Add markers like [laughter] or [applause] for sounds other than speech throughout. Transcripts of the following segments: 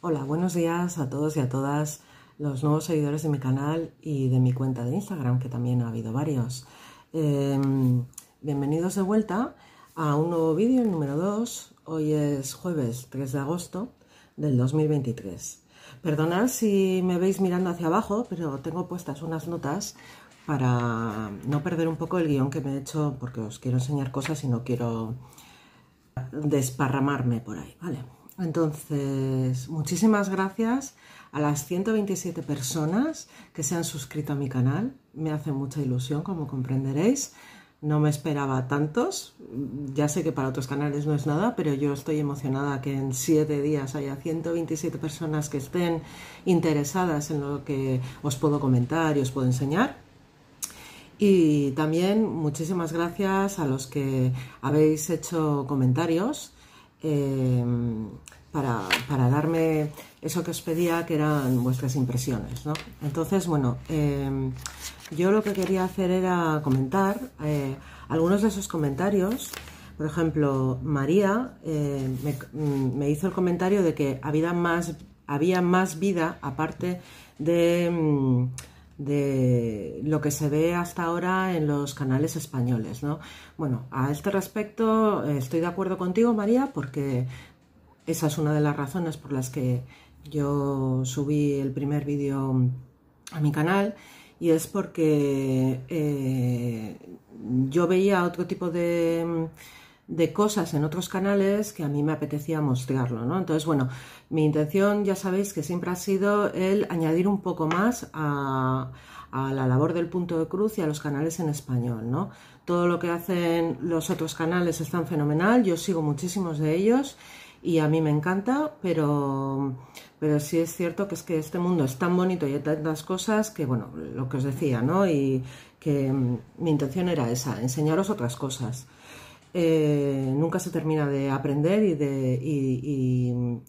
Hola, buenos días a todos y a todas los nuevos seguidores de mi canal y de mi cuenta de Instagram, que también ha habido varios. Em, bienvenidos de vuelta a un nuevo vídeo, el número 2. Hoy es jueves 3 de agosto del 2023. Perdonad si me veis mirando hacia abajo, pero tengo puestas unas notas para no perder un poco el guión que me he hecho, porque os quiero enseñar cosas y no quiero desparramarme por ahí, ¿vale? Entonces, muchísimas gracias a las 127 personas que se han suscrito a mi canal. Me hace mucha ilusión, como comprenderéis. No me esperaba tantos, ya sé que para otros canales no es nada, pero yo estoy emocionada que en siete días haya 127 personas que estén interesadas en lo que os puedo comentar y os puedo enseñar. Y también muchísimas gracias a los que habéis hecho comentarios em, para, darme eso que os pedía, que eran vuestras impresiones. ¿no? Entonces, bueno, em, yo lo que quería hacer era comentar eh, algunos de esos comentarios. Por ejemplo, María eh, mm, me, hizo el comentario de que había más, vida aparte mm, de, lo que se ve hasta ahora en los canales españoles. Bueno, a este respecto eh, estoy de acuerdo contigo, María, porque esa es una de las razones por las que yo subí el primer vídeo a mi canal y es porque eh, yo veía otro tipo de, cosas en otros canales que a mí me apetecía mostrarlo, ¿no? Entonces, bueno, mi intención, ya sabéis, que siempre ha sido el añadir un poco más a, a la labor del punto de cruz y a los canales en español, ¿no? Todo lo que hacen los otros canales es fenomenal, yo sigo muchísimos de ellos y a mí me encanta, pero, pero sí es cierto que es que este mundo es tan bonito y hay tantas cosas que, bueno, lo que os decía, ¿no? Y que mm, mi intención era esa, enseñaros otras cosas. Eh, nunca se termina de aprender y de,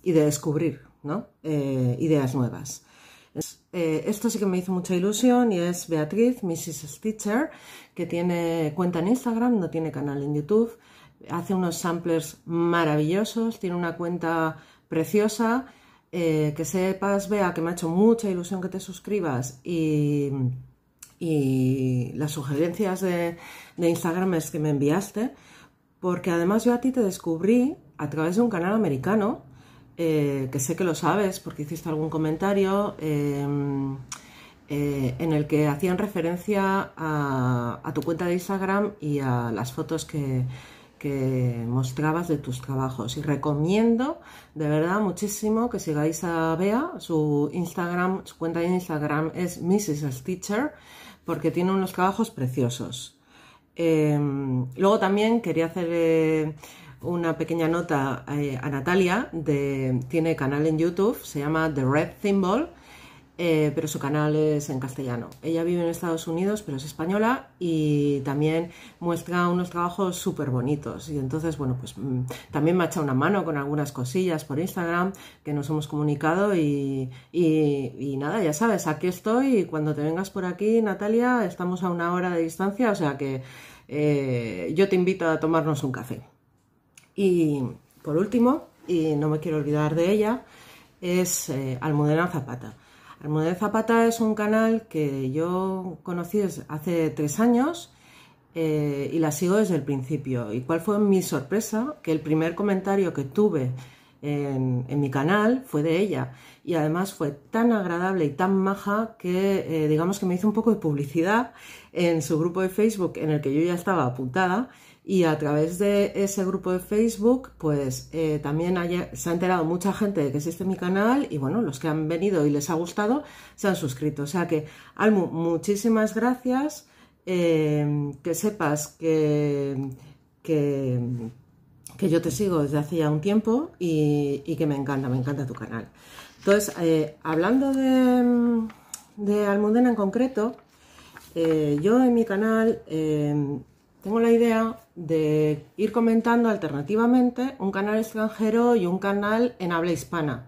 y, de descubrir ¿no? Eh, ideas nuevas. Eh, esto sí que me hizo mucha ilusión y es Beatriz, Mrs. Stitcher, que tiene cuenta en Instagram, no tiene canal en YouTube hace unos samplers maravillosos, tiene una cuenta preciosa. Eh, que sepas, vea que me ha hecho mucha ilusión que te suscribas y, las sugerencias de, Instagram es que me enviaste, porque además yo a ti te descubrí a través de un canal americano, eh, que sé que lo sabes porque hiciste algún comentario. Em, eh, en el que hacían referencia a, tu cuenta de Instagram y a las fotos que, que mostrabas de tus trabajos. Y recomiendo de verdad muchísimo que sigáis a Bea. Su Instagram, su cuenta de Instagram es Mrs. Teacher, porque tiene unos trabajos preciosos. Em, luego también quería hacer eh, una pequeña nota eh, a Natalia, de, tiene canal en YouTube, se llama The Red Thimble, eh, pero su canal es en castellano. Ella vive en Estados Unidos, pero es española y también muestra unos trabajos súper bonitos. Y entonces, bueno, pues mm, también me ha echado una mano con algunas cosillas por Instagram que nos hemos comunicado y, nada, ya sabes, aquí estoy y cuando te vengas por aquí, Natalia, estamos a una hora de distancia, o sea que eh, yo te invito a tomarnos un café. Y por último, y no me quiero olvidar de ella, es eh, Almudena Zapata. Almudena Zapata es un canal que yo conocí hace tres años eh, y la sigo desde el principio. ¿Y cuál fue mi sorpresa? Que el primer comentario que tuve en, mi canal fue de ella. Y además fue tan agradable y tan maja que eh, digamos que me hizo un poco de publicidad en su grupo de Facebook en el que yo ya estaba apuntada y a través de ese grupo de Facebook, pues eh, también se ha enterado mucha gente de que existe mi canal y bueno, los que han venido y les ha gustado se han suscrito. O sea que, Almu, muchísimas gracias. Em, que sepas que, que, yo te sigo desde hace ya un tiempo y, que me encanta, me encanta tu canal. Entonces, eh, hablando de, de, Almudena en concreto, eh, yo en mi canal em, tengo la idea de ir comentando alternativamente un canal extranjero y un canal en habla hispana.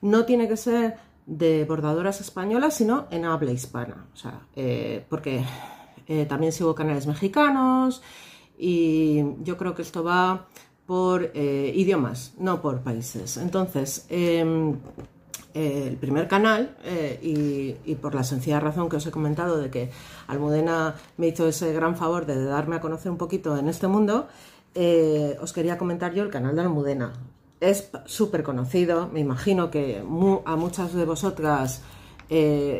No tiene que ser de bordadoras españolas, sino en habla hispana. O sea, eh, porque eh, también sigo canales mexicanos y yo creo que esto va por eh, idiomas, no por países. Entonces, em, eh, el primer canal eh, y, por la sencilla razón que os he comentado de que Almudena me hizo ese gran favor de darme a conocer un poquito en este mundo, eh, os quería comentar yo el canal de Almudena. Es súper conocido, me imagino que a muchas de vosotras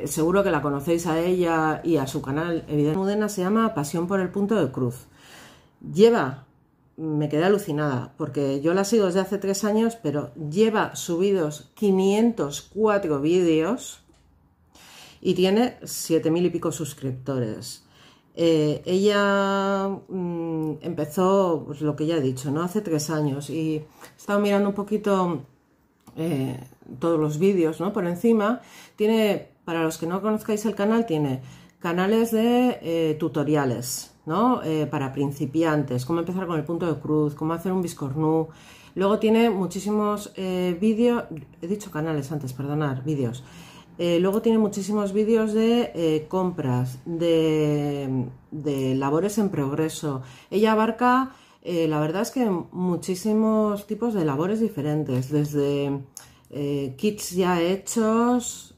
seguro que la conocéis a ella y a su canal. Evidentemente, Almudena se llama Pasión por el Punto de Cruz. Lleva me quedé alucinada, porque yo la sigo desde hace tres años, pero lleva subidos 504 vídeos y tiene 7.000 y pico suscriptores. Eh, ella mm, empezó pues, lo que ya he dicho, ¿no? Hace tres años y he estado mirando un poquito eh, todos los vídeos, ¿no? Por encima, tiene, para los que no conozcáis el canal, tiene canales de eh, tutoriales, eh, para principiantes, cómo empezar con el punto de cruz, cómo hacer un biscornú. Luego tiene muchísimos eh, vídeos, he dicho canales antes, perdonar, vídeos. Eh, luego tiene muchísimos vídeos de compras, de, labores en progreso. Ella abarca, la verdad es que muchísimos tipos de labores diferentes, desde kits ya hechos,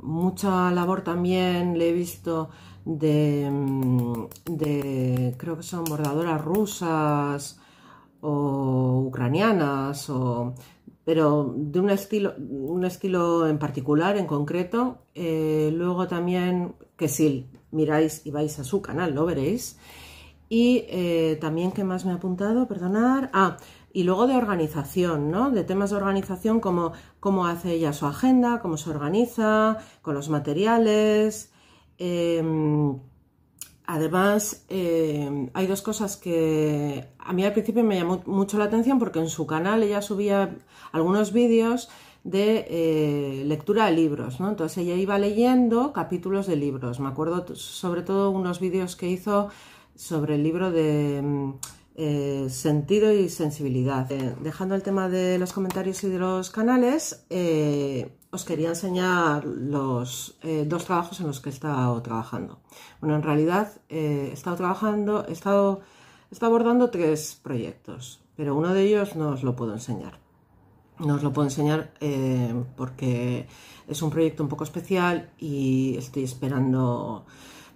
mucha labor también le he visto Mm, de, creo que son bordadoras rusas o ucranianas, o, pero de un estilo, un estilo en particular, en concreto. Eh, luego también, que si miráis y vais a su canal, lo veréis. Y eh, también, que más me ha apuntado? Perdonar. Ah, y luego de organización, ¿no? De temas de organización, como cómo hace ella su agenda, cómo se organiza, con los materiales, Em, además, em, hay dos cosas que a mí al principio me llamó mucho la atención porque en su canal ella subía algunos vídeos de eh, lectura de libros, ¿no? Entonces ella iba leyendo capítulos de libros. Me acuerdo sobre todo unos vídeos que hizo sobre el libro de em, eh, sentido y sensibilidad. Eh, dejando el tema de los comentarios y de los canales, eh, os quería enseñar los dos trabajos en los que he estado trabajando. Bueno, en realidad he estado trabajando, he estado, he estado abordando tres proyectos, pero uno de ellos no os lo puedo enseñar. No os lo puedo enseñar porque es un proyecto un poco especial y estoy esperando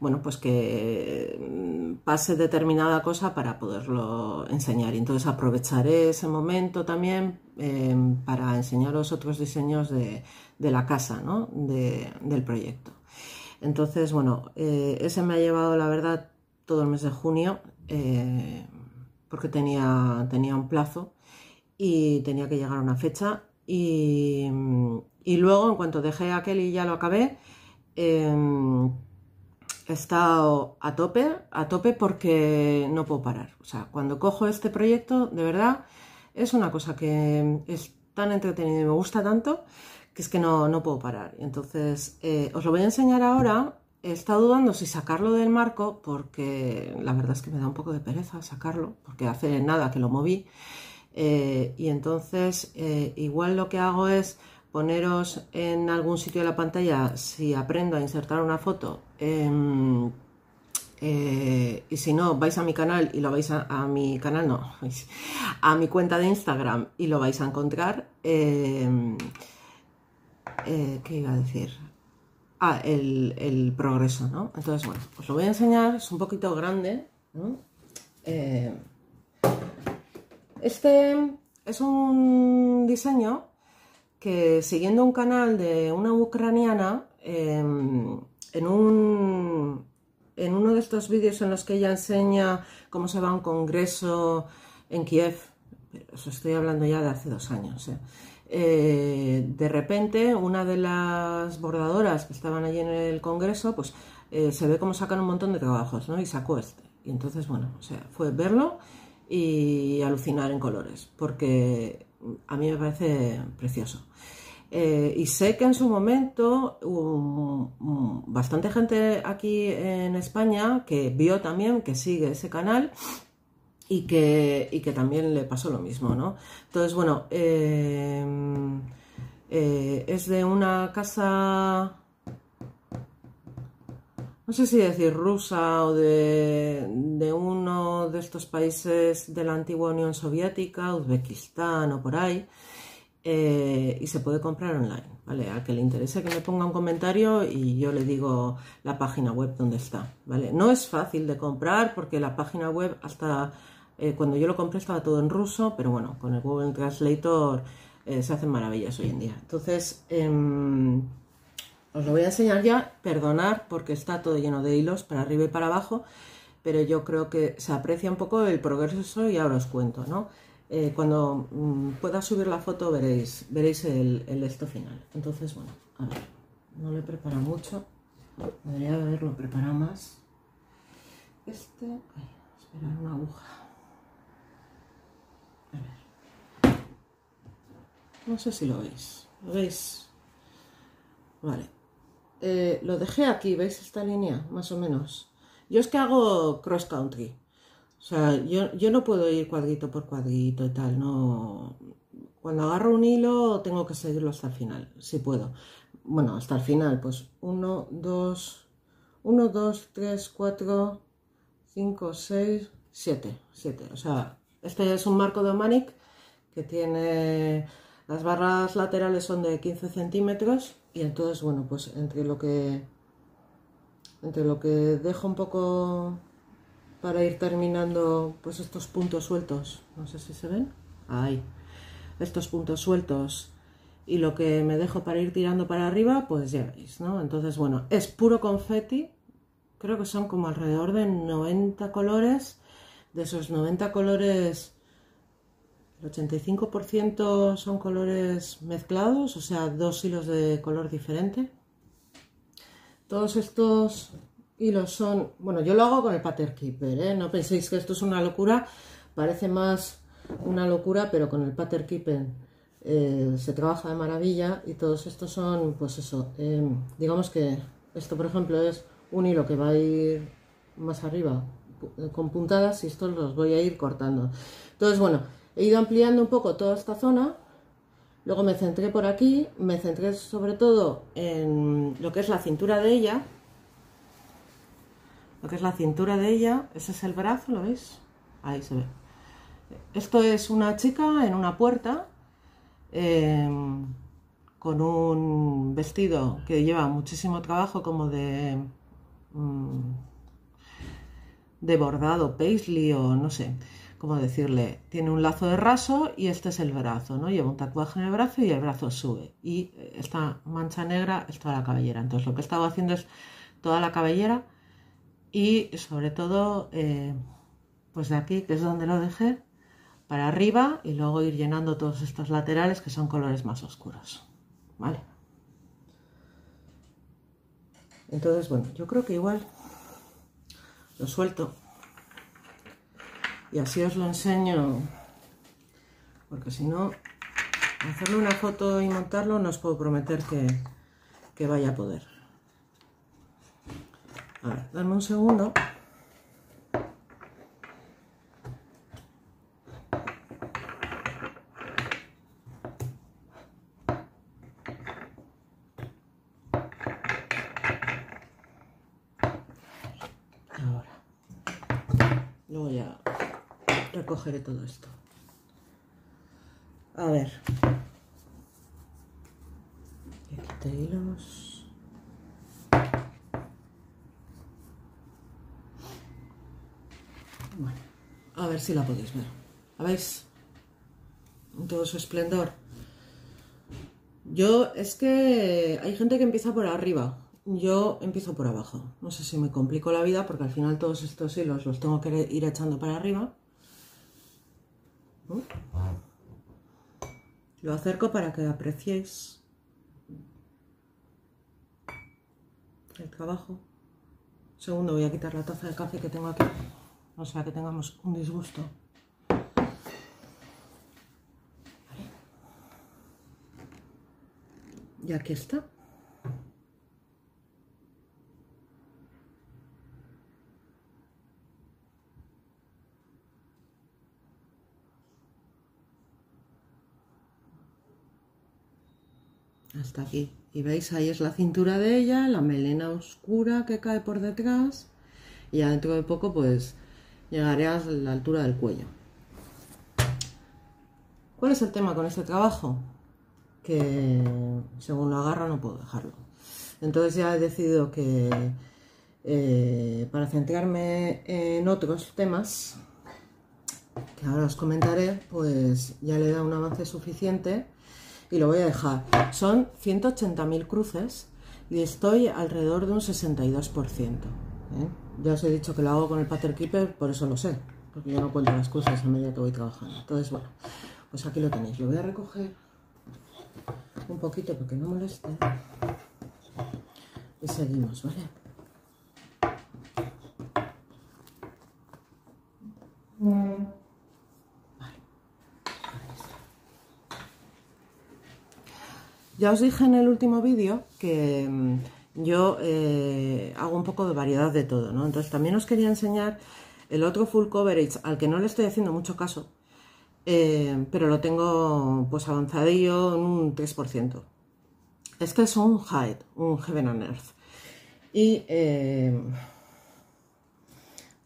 bueno, pues que mm, pase determinada cosa para poderlo enseñar. Y entonces aprovecharé ese momento también em, para enseñaros otros diseños de, la casa, ¿no? del proyecto. Entonces, bueno, eh, ese me ha llevado, la verdad, todo el mes de junio, eh, porque tenía, tenía un plazo y tenía que llegar a una fecha. Y, luego, en cuanto dejé aquel y ya lo acabé, em, he estado a tope, a tope porque no puedo parar. O sea, cuando cojo este proyecto, de verdad, es una cosa que es tan entretenida y me gusta tanto que es que no, no puedo parar. Entonces, eh, os lo voy a enseñar ahora. He estado dudando si sacarlo del marco porque la verdad es que me da un poco de pereza sacarlo, porque hace nada que lo moví. Eh, y entonces, eh, igual lo que hago es poneros en algún sitio de la pantalla si aprendo a insertar una foto em, eh, y si no vais a mi canal y lo vais a, mi canal no [laughs] a mi cuenta de Instagram y lo vais a encontrar em, eh, qué iba a decir ah, el, progreso no entonces bueno os lo voy a enseñar es un poquito grande eh, este es un diseño que siguiendo un canal de una ucraniana, em, en, un, en uno de estos vídeos en los que ella enseña cómo se va a un congreso en Kiev, os estoy hablando ya de hace dos años, eh, eh, de repente una de las bordadoras que estaban allí en el congreso, pues eh, se ve cómo sacan un montón de trabajos, ¿no? Y sacó este. Y entonces, bueno, o sea, fue verlo y alucinar en colores, porque a mí me parece precioso. Eh, y sé que en su momento bastante gente aquí en España que vio también, que sigue ese canal y que, y que también le pasó lo mismo, ¿no? Entonces, bueno, eh, eh, es de una casa no sé si decir rusa o de, uno de estos países de la antigua Unión Soviética, Uzbekistán o por ahí, eh, y se puede comprar online. ¿vale? A que le interese que me ponga un comentario y yo le digo la página web donde está, ¿vale? No es fácil de comprar porque la página web hasta eh, cuando yo lo compré estaba todo en ruso, pero bueno, con el Google Translator eh, se hacen maravillas hoy en día. Entonces, em, os lo voy a enseñar ya, perdonar porque está todo lleno de hilos para arriba y para abajo, pero yo creo que se aprecia un poco el progreso y ahora os cuento, ¿no? Eh, cuando mm, pueda subir la foto veréis, veréis el, el, esto final. Entonces, bueno, a ver, no lo he preparado mucho, debería haberlo preparado más. Este, esperar una aguja. A ver. No sé si lo veis. ¿Lo veis? Vale. Eh, lo dejé aquí, ¿veis esta línea? Más o menos. Yo es que hago cross country. O sea, yo, yo no puedo ir cuadrito por cuadrito y tal, no... Cuando agarro un hilo tengo que seguirlo hasta el final, si puedo. Bueno, hasta el final, pues 1, 2, 1, 2, 3, 4, 5, 6, 7, 7. O sea, este es un marco de Omanic que tiene... Las barras laterales son de 15 centímetros y entonces, bueno, pues entre lo que entre lo que dejo un poco para ir terminando pues estos puntos sueltos, no sé si se ven, ahí, estos puntos sueltos y lo que me dejo para ir tirando para arriba, pues ya veis, ¿no? Entonces, bueno, es puro confeti, creo que son como alrededor de 90 colores, de esos 90 colores el 85% son colores mezclados, o sea, dos hilos de color diferente. Todos estos hilos son... Bueno, yo lo hago con el Pattern Keeper, ¿eh? No penséis que esto es una locura. Parece más una locura, pero con el Pattern Keeper eh, se trabaja de maravilla. Y todos estos son, pues eso, em, digamos que esto, por ejemplo, es un hilo que va a ir más arriba con puntadas y estos los voy a ir cortando. Entonces, bueno... He ido ampliando un poco toda esta zona. Luego me centré por aquí, me centré sobre todo en lo que es la cintura de ella. Lo que es la cintura de ella, ese es el brazo, ¿lo veis? Ahí se ve. Esto es una chica en una puerta em, con un vestido que lleva muchísimo trabajo como de, mm, de bordado, paisley o no sé como decirle, tiene un lazo de raso y este es el brazo, ¿no? Lleva un tatuaje en el brazo y el brazo sube. Y eh, esta mancha negra es toda la cabellera. Entonces lo que he estado haciendo es toda la cabellera y sobre todo, eh, pues de aquí, que es donde lo dejé, para arriba y luego ir llenando todos estos laterales que son colores más oscuros, ¿vale? Entonces, bueno, yo creo que igual lo suelto y así os lo enseño porque si no hacerle una foto y montarlo no os puedo prometer que, vaya a poder a ver, dame un segundo cogeré todo esto. A ver. Bueno, a ver si la podéis ver. ¿La veis? Todo su esplendor. Yo, es que hay gente que empieza por arriba. Yo empiezo por abajo. No sé si me complico la vida porque al final todos estos hilos los tengo que ir echando para arriba. ¿Mm? Lo acerco para que apreciéis el trabajo. Segundo, voy a quitar la taza de café que tengo aquí, o sea que tengamos un disgusto. Y aquí está. hasta aquí. Y veis, ahí es la cintura de ella, la melena oscura que cae por detrás. Y ya dentro de poco, pues, llegaré a la altura del cuello. ¿Cuál es el tema con este trabajo? Que según lo agarro no puedo dejarlo. Entonces ya he decidido que eh, para centrarme en otros temas, que ahora os comentaré, pues ya le da un avance suficiente y lo voy a dejar. Son 180.000 cruces y estoy alrededor de un 62%. ¿eh? Ya os he dicho que lo hago con el Pattern Keeper, por eso lo sé, porque yo no cuento las cosas a medida que voy trabajando. Entonces, bueno, pues aquí lo tenéis. Lo voy a recoger un poquito porque no moleste y seguimos, ¿vale? os dije en el último vídeo que mm, yo eh, hago un poco de variedad de todo, ¿no? Entonces también os quería enseñar el otro full coverage al que no le estoy haciendo mucho caso, eh, pero lo tengo pues avanzadillo en un 3%. es que es un Hyde, un Heaven on Earth. Y eh,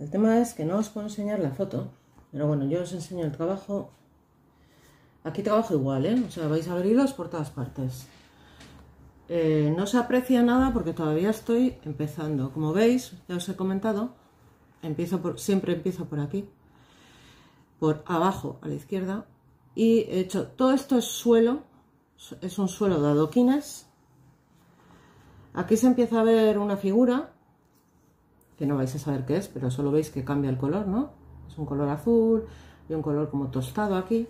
el tema es que no os puedo enseñar la foto, pero bueno, yo os enseño el trabajo Aquí trabajo igual, ¿eh? O sea, vais a abrirlos por todas partes. Eh, no se aprecia nada porque todavía estoy empezando. Como veis, ya os he comentado, empiezo por, siempre empiezo por aquí, por abajo a la izquierda. Y he hecho, todo esto es suelo, es un suelo de adoquines. Aquí se empieza a ver una figura, que no vais a saber qué es, pero solo veis que cambia el color, ¿no? Es un color azul y un color como tostado aquí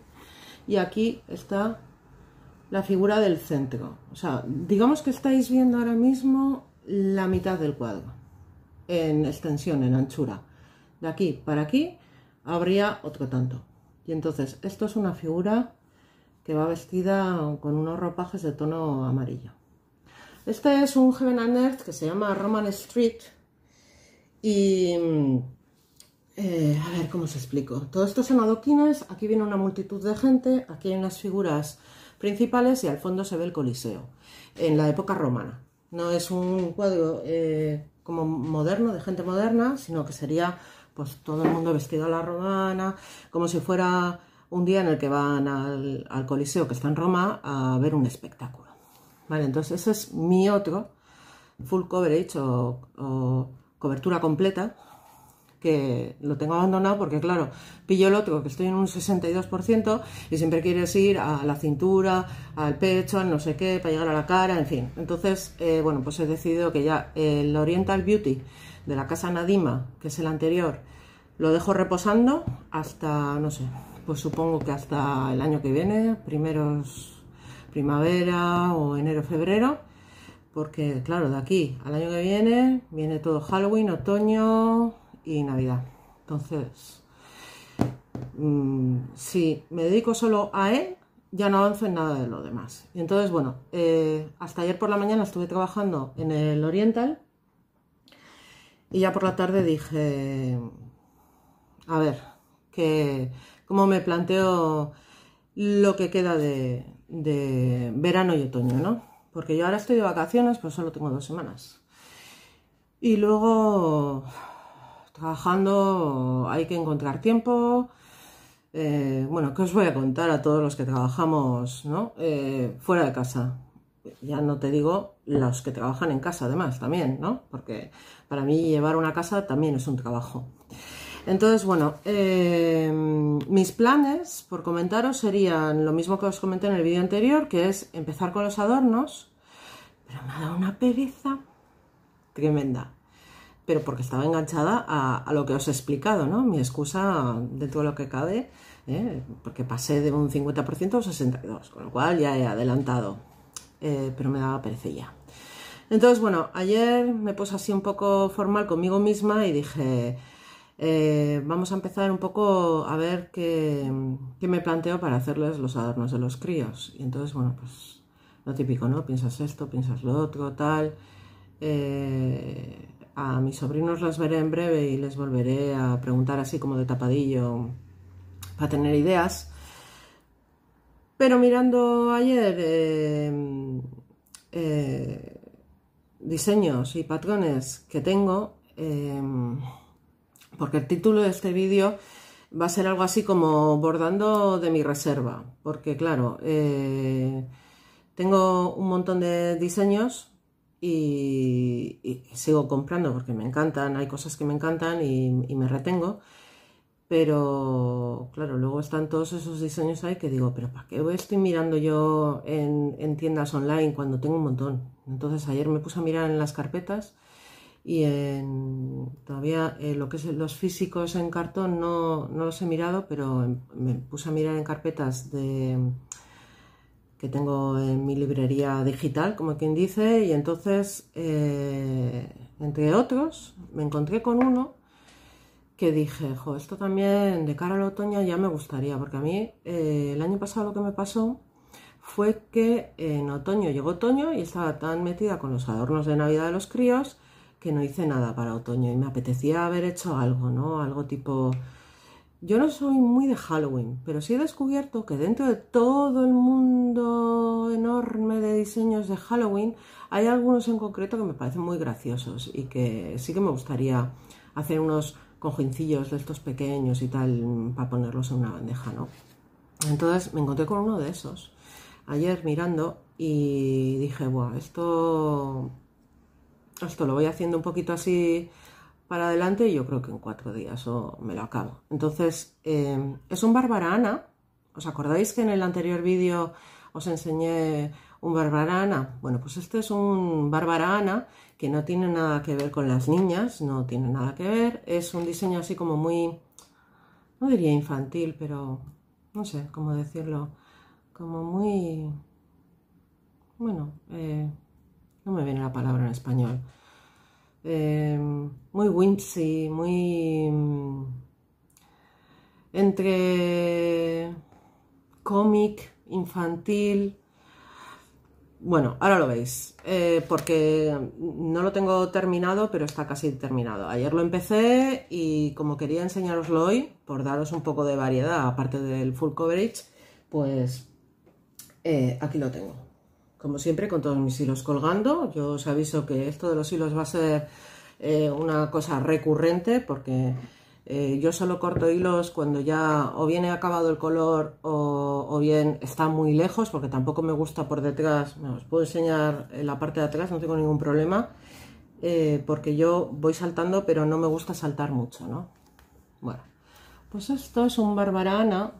y aquí está la figura del centro. O sea, digamos que estáis viendo ahora mismo la mitad del cuadro en extensión, en anchura. De aquí para aquí habría otro tanto. Y entonces, esto es una figura que va vestida con unos ropajes de tono amarillo. Este es un Heaven and que se llama Roman Street y eh, a ver, ¿cómo os explico? Todo esto son adoquines, aquí viene una multitud de gente, aquí hay unas figuras principales y al fondo se ve el Coliseo, en la época romana. No es un cuadro eh, como moderno, de gente moderna, sino que sería pues todo el mundo vestido a la romana, como si fuera un día en el que van al, Coliseo, que está en Roma, a ver un espectáculo. Vale, entonces ese es mi otro full coverage o cobertura completa que lo tengo abandonado porque, claro, pillo el otro que estoy en un 62% y siempre quieres ir a la cintura, al pecho, al no sé qué, para llegar a la cara, en fin. Entonces, eh, bueno, pues he decidido que ya el Oriental Beauty de la casa Nadima, que es el anterior, lo dejo reposando hasta, no sé, pues supongo que hasta el año que viene, primeros primavera o enero, febrero porque claro, de aquí al año que viene viene todo Halloween, otoño, y Navidad. Entonces, mm, si me dedico solo a él, ya no avanzo en nada de lo demás. Y entonces, bueno, eh, hasta ayer por la mañana estuve trabajando en el Oriental y ya por la tarde dije, a ver, que, cómo me planteo lo que queda de, de verano y otoño, ¿no? Porque yo ahora estoy de vacaciones, pero pues solo tengo dos semanas. Y luego trabajando hay que encontrar tiempo. Eh, bueno, ¿qué os voy a contar a todos los que trabajamos eh, fuera de casa? Ya no te digo los que trabajan en casa, además, también, ¿no? Porque para mí llevar una casa también es un trabajo. Entonces, bueno, eh, mis planes, por comentaros, serían lo mismo que os comenté en el vídeo anterior, que es empezar con los adornos, pero me ha dado una pereza tremenda pero porque estaba enganchada a, lo que os he explicado, ¿no? Mi excusa, de todo lo que cabe, ¿eh? porque pasé de un 50% a un 62%, con lo cual ya he adelantado, eh, pero me daba perecilla. Entonces, bueno, ayer me puse así un poco formal conmigo misma y dije, eh, vamos a empezar un poco a ver qué, qué me planteo para hacerles los adornos de los críos. Y entonces, bueno, pues lo típico, ¿no? Piensas esto, piensas lo otro, tal. Eh, a mis sobrinos los veré en breve y les volveré a preguntar así como de tapadillo para tener ideas. Pero mirando ayer em, eh, diseños y patrones que tengo, em, porque el título de este vídeo va a ser algo así como bordando de mi reserva, porque claro, eh, tengo un montón de diseños y, sigo comprando porque me encantan, hay cosas que me encantan y, me retengo. Pero claro, luego están todos esos diseños ahí que digo, pero ¿para qué estoy mirando yo en, tiendas online cuando tengo un montón? Entonces ayer me puse a mirar en las carpetas y en, todavía eh, lo que es los físicos en cartón no los he mirado, pero em, me puse a mirar en carpetas de, que tengo en mi librería digital, como quien dice, y entonces, eh, entre otros, me encontré con uno que dije, jo, esto también de cara al otoño ya me gustaría, porque a mí eh, el año pasado lo que me pasó fue que en otoño llegó otoño y estaba tan metida con los adornos de Navidad de los críos que no hice nada para otoño y me apetecía haber hecho algo, ¿no? Algo tipo yo no soy muy de Halloween, pero sí he descubierto que dentro de todo el mundo enorme de diseños de Halloween hay algunos en concreto que me parecen muy graciosos y que sí que me gustaría hacer unos cojincillos de estos pequeños y tal mm, para ponerlos en una bandeja, ¿no? Entonces me encontré con uno de esos ayer mirando y dije, bueno, esto, esto lo voy haciendo un poquito así para adelante y yo creo que en cuatro días o me lo acabo. Entonces, eh, es un barbarana. ¿Os acordáis que en el anterior vídeo os enseñé un barbarana? Bueno, pues este es un barbarana que no tiene nada que ver con las niñas, no tiene nada que ver. Es un diseño así como muy, no diría infantil, pero no sé cómo decirlo, como muy, bueno, eh, no me viene la palabra en español Em, muy whimsy muy... Mm, entre cómic, infantil. Bueno, ahora lo veis, eh, porque no lo tengo terminado, pero está casi terminado. Ayer lo empecé y como quería enseñaroslo hoy, por daros un poco de variedad, aparte del full coverage, pues eh, aquí lo tengo como siempre con todos mis hilos colgando. Yo os aviso que esto de los hilos va a ser eh, una cosa recurrente porque eh, yo solo corto hilos cuando ya o bien he acabado el color o, bien está muy lejos porque tampoco me gusta por detrás. Me os puedo enseñar la parte de atrás, no tengo ningún problema. Eh, porque yo voy saltando pero no me gusta saltar mucho, ¿no? Bueno, pues esto es un barbarana,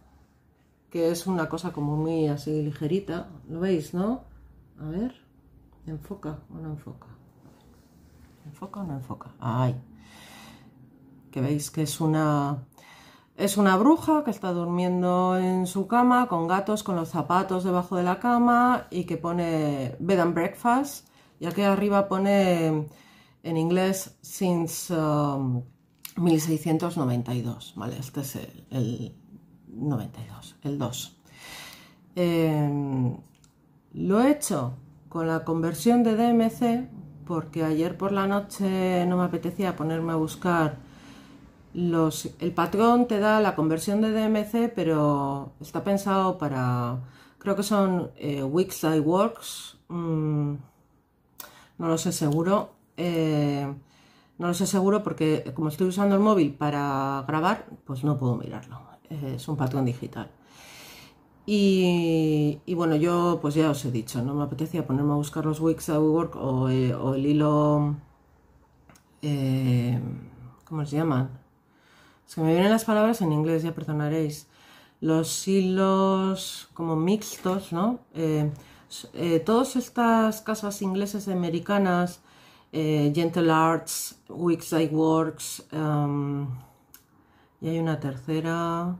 que es una cosa como muy así ligerita, ¿lo veis, no? A ver, ¿enfoca o no enfoca? ¿Enfoca o no enfoca? ¡Ay! Que veis que es una... Es una bruja que está durmiendo en su cama con gatos, con los zapatos debajo de la cama y que pone bed and breakfast. Y aquí arriba pone en inglés since 1692, um, ¿vale? Este es el, el 92, el 2. Eh, em, lo he hecho con la conversión de DMC porque ayer por la noche no me apetecía ponerme a buscar los... El patrón te da la conversión de DMC, pero está pensado para... Creo que son eh, Wix Works. Mm, no lo sé seguro. Eh, no lo sé seguro porque como estoy usando el móvil para grabar, pues no puedo mirarlo. es un patrón digital. Y, bueno, yo pues ya os he dicho, no me apetecía ponerme a buscar los Wix Works eh, o, el hilo... Eh, ¿Cómo se llaman? Es que me vienen las palabras en inglés, ya perdonaréis. Los hilos como mixtos, ¿no? Eh, todas estas casas inglesas y americanas, Gentle Arts, Wix Works, em, y hay una tercera...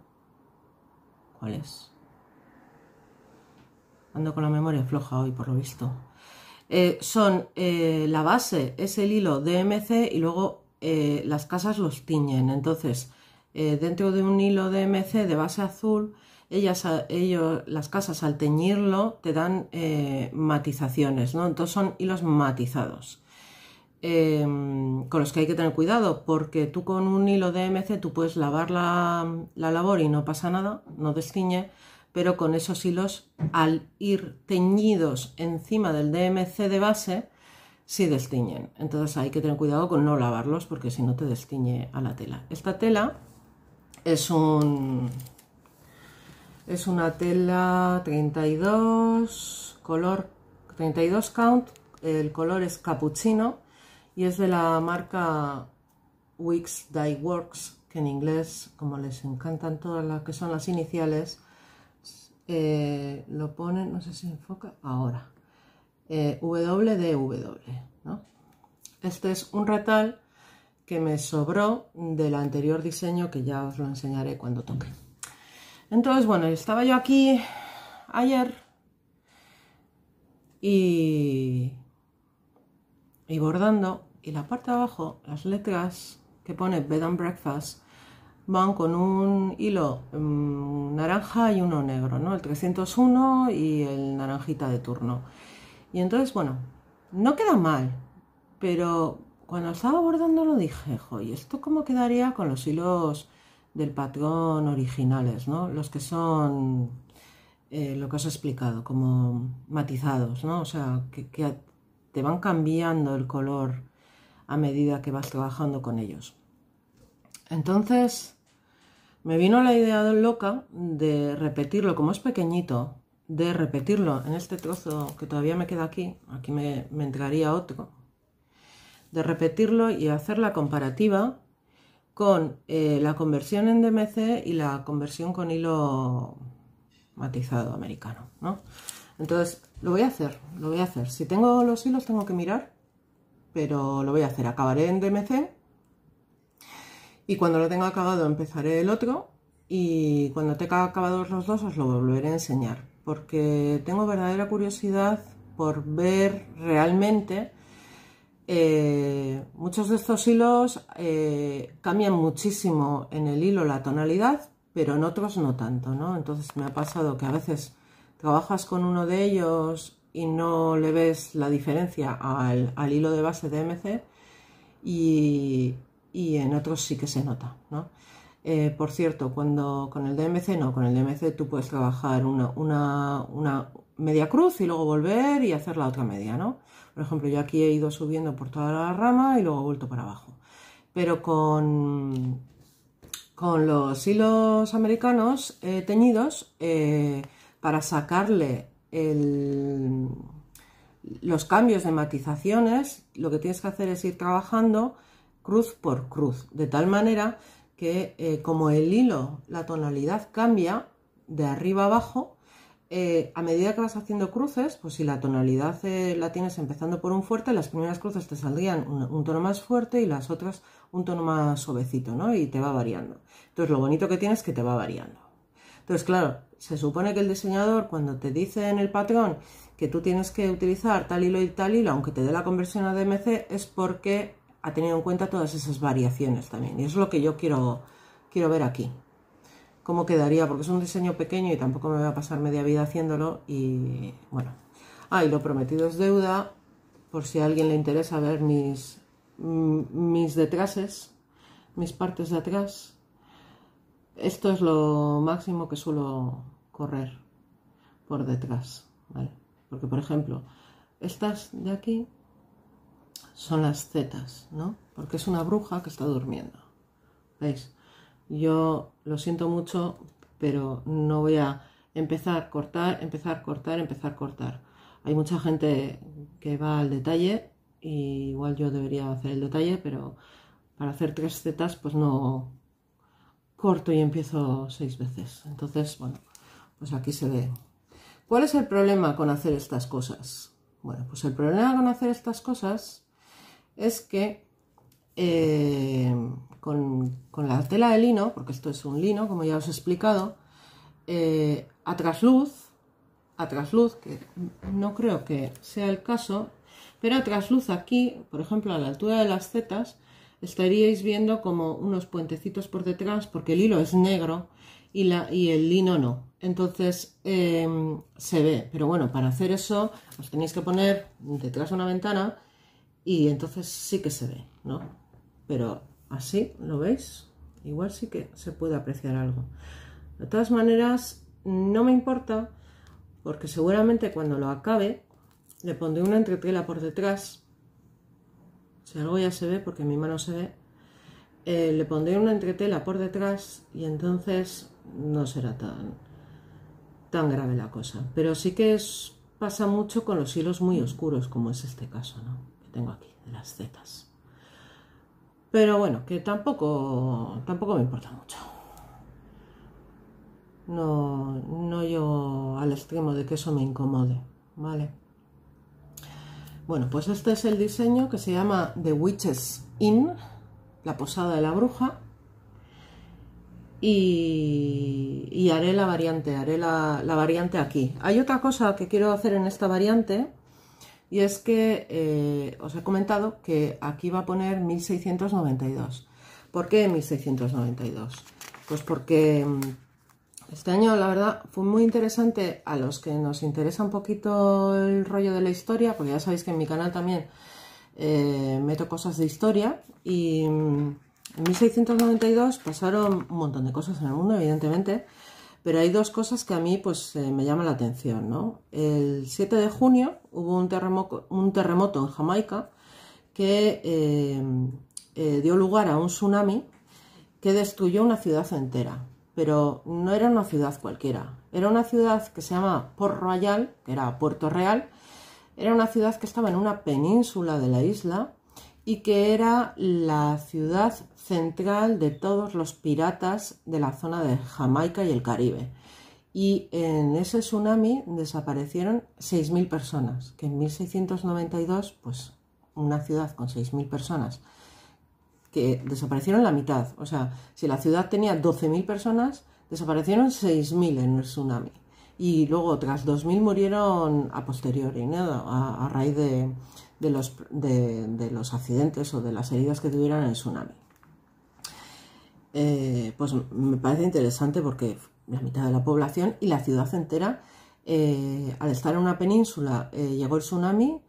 ¿Cuál es? Ando con la memoria floja hoy, por lo visto. Eh, son eh, la base, es el hilo DMC y luego eh, las casas los tiñen. Entonces, dentro de un hilo DMC de base azul, ellas, ellos, las casas al teñirlo te dan matizaciones, ¿no? Entonces son hilos matizados. Em, con los que hay que tener cuidado, porque tú con un hilo DMC tú puedes lavar la, labor y no pasa nada, no destiñe, pero con esos hilos al ir teñidos encima del DMC de base, si destiñen. Entonces hay que tener cuidado con no lavarlos porque si no te destiñe a la tela. Esta tela es un es una tela 32 color 32 count, el color es capuchino y es de la marca Wix Dye Works, que en inglés, como les encantan todas las que son las iniciales, eh, lo pone, no sé si enfoca, ahora, WDW, eh, ¿no? Este es un retal que me sobró del anterior diseño que ya os lo enseñaré cuando toque. Entonces, bueno, estaba yo aquí ayer y, y bordando y la parte de abajo, las letras que pone Bed and Breakfast, van con un hilo mm, naranja y uno negro, ¿no? El 301 y el naranjita de turno. Y entonces, bueno, no queda mal, pero cuando estaba bordando lo dije, ¿y esto cómo quedaría con los hilos del patrón originales, ¿no? Los que son eh, lo que os he explicado, como matizados, ¿no? O sea, que te van cambiando el color a medida que vas trabajando con ellos. Entonces me vino la idea loca de repetirlo, como es pequeñito, de repetirlo en este trozo que todavía me queda aquí, aquí me, entraría otro, de repetirlo y hacer la comparativa con eh, la conversión en DMC y la conversión con hilo matizado americano, ¿no? Entonces, lo voy a hacer, lo voy a hacer. Si tengo los hilos tengo que mirar, pero lo voy a hacer. Acabaré en DMC y cuando lo tenga acabado empezaré el otro y cuando tenga acabados los dos os lo volveré a enseñar porque tengo verdadera curiosidad por ver realmente eh, muchos de estos hilos eh, cambian muchísimo en el hilo la tonalidad pero en otros no tanto ¿no? entonces me ha pasado que a veces trabajas con uno de ellos y no le ves la diferencia al, hilo de base de MC y, y en otros sí que se nota, eh, por cierto, cuando con el DMC no, con el DMC tú puedes trabajar una, media cruz y luego volver y hacer la otra media, ¿no? Por ejemplo, yo aquí he ido subiendo por toda la rama y luego he vuelto para abajo. Pero con, con los hilos americanos eh, teñidos, eh, para sacarle los cambios de matizaciones, lo que tienes que hacer es ir trabajando cruz por cruz, de tal manera que eh, como el hilo, la tonalidad cambia de arriba abajo, eh, a medida que vas haciendo cruces, pues si la tonalidad eh, la tienes empezando por un fuerte, las primeras cruces te saldrían un, tono más fuerte y las otras un tono más suavecito, ¿no? Y te va variando. Entonces lo bonito que tienes es que te va variando. Entonces, claro, se supone que el diseñador cuando te dice en el patrón que tú tienes que utilizar tal hilo y tal hilo, aunque te dé la conversión a DMC, es porque ha tenido en cuenta todas esas variaciones también. Y es lo que yo quiero, quiero ver aquí. Cómo quedaría, porque es un diseño pequeño y tampoco me voy a pasar media vida haciéndolo. Y bueno. ahí lo prometido es deuda. Por si a alguien le interesa ver mis, mm, mis detrases, mis partes de atrás. Esto es lo máximo que suelo correr por detrás, ¿vale? Porque, por ejemplo, estas de aquí son las zetas, ¿no? Porque es una bruja que está durmiendo. ¿Veis? Yo lo siento mucho, pero no voy a empezar, a cortar, empezar, a cortar, empezar, a cortar. Hay mucha gente que va al detalle, y igual yo debería hacer el detalle, pero para hacer tres zetas, pues no corto y empiezo seis veces. Entonces, bueno, pues aquí se ve. ¿Cuál es el problema con hacer estas cosas? Bueno, pues el problema con hacer estas cosas es que eh, con, la tela de lino, porque esto es un lino, como ya os he explicado, eh, a trasluz, a trasluz, que no creo que sea el caso, pero a trasluz aquí, por ejemplo, a la altura de las zetas, estaríais viendo como unos puentecitos por detrás, porque el hilo es negro y, la, y el lino no. Entonces eh, se ve, pero bueno, para hacer eso os tenéis que poner detrás de una ventana y entonces sí que se ve, ¿no? Pero así, ¿lo veis? Igual sí que se puede apreciar algo. De todas maneras, no me importa porque seguramente cuando lo acabe le pondré una entretela por detrás. Si algo ya se ve, porque mi mano se ve, eh, le pondré una entretela por detrás y entonces no será tan, tan grave la cosa. Pero sí que es, pasa mucho con los hilos muy oscuros, como es este caso, ¿no? tengo aquí, las zetas. Pero bueno, que tampoco, tampoco me importa mucho. No, no yo al extremo de que eso me incomode, ¿vale? Bueno, pues este es el diseño que se llama The Witches Inn, la posada de la bruja. Y, haré la variante, haré la, la variante aquí. Hay otra cosa que quiero hacer en esta variante, y es que eh, os he comentado que aquí va a poner 1692. ¿Por qué 1692? Pues porque mm, este año, la verdad, fue muy interesante a los que nos interesa un poquito el rollo de la historia, porque ya sabéis que en mi canal también eh, meto cosas de historia y mm, en 1692 pasaron un montón de cosas en el mundo, evidentemente, pero hay dos cosas que a mí pues, eh, me llaman la atención. ¿no? El 7 de junio hubo un terremoto, un terremoto en Jamaica que eh, eh, dio lugar a un tsunami que destruyó una ciudad entera. Pero no era una ciudad cualquiera. Era una ciudad que se llama Port Royal, que era Puerto Real. Era una ciudad que estaba en una península de la isla y que era la ciudad central de todos los piratas de la zona de Jamaica y el Caribe. Y en ese tsunami desaparecieron 6.000 personas, que en 1692, pues una ciudad con 6.000 personas, que desaparecieron la mitad. O sea, si la ciudad tenía 12.000 personas, desaparecieron 6.000 en el tsunami. Y luego otras 2.000 murieron a posteriori, ¿no? a raíz de, de los, de, los accidentes o de las heridas que tuvieran en el tsunami. Eh, pues me parece interesante porque la mitad de la población y la ciudad entera, eh, al estar en una península, eh, llegó el tsunami,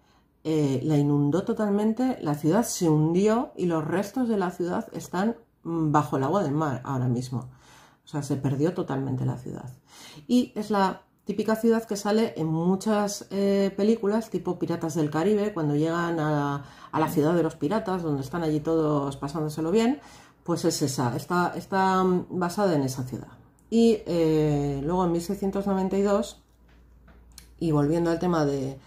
la inundó totalmente, la ciudad se hundió y los restos de la ciudad están mm, bajo el agua del mar ahora mismo. O sea, se perdió totalmente la ciudad. Y es la Típica ciudad que sale en muchas eh, películas, tipo Piratas del Caribe, cuando llegan a, la ciudad de los piratas, donde están allí todos pasándoselo bien, pues es esa, está, mm, basada en esa ciudad. Y eh, luego en 1692, y volviendo al tema de,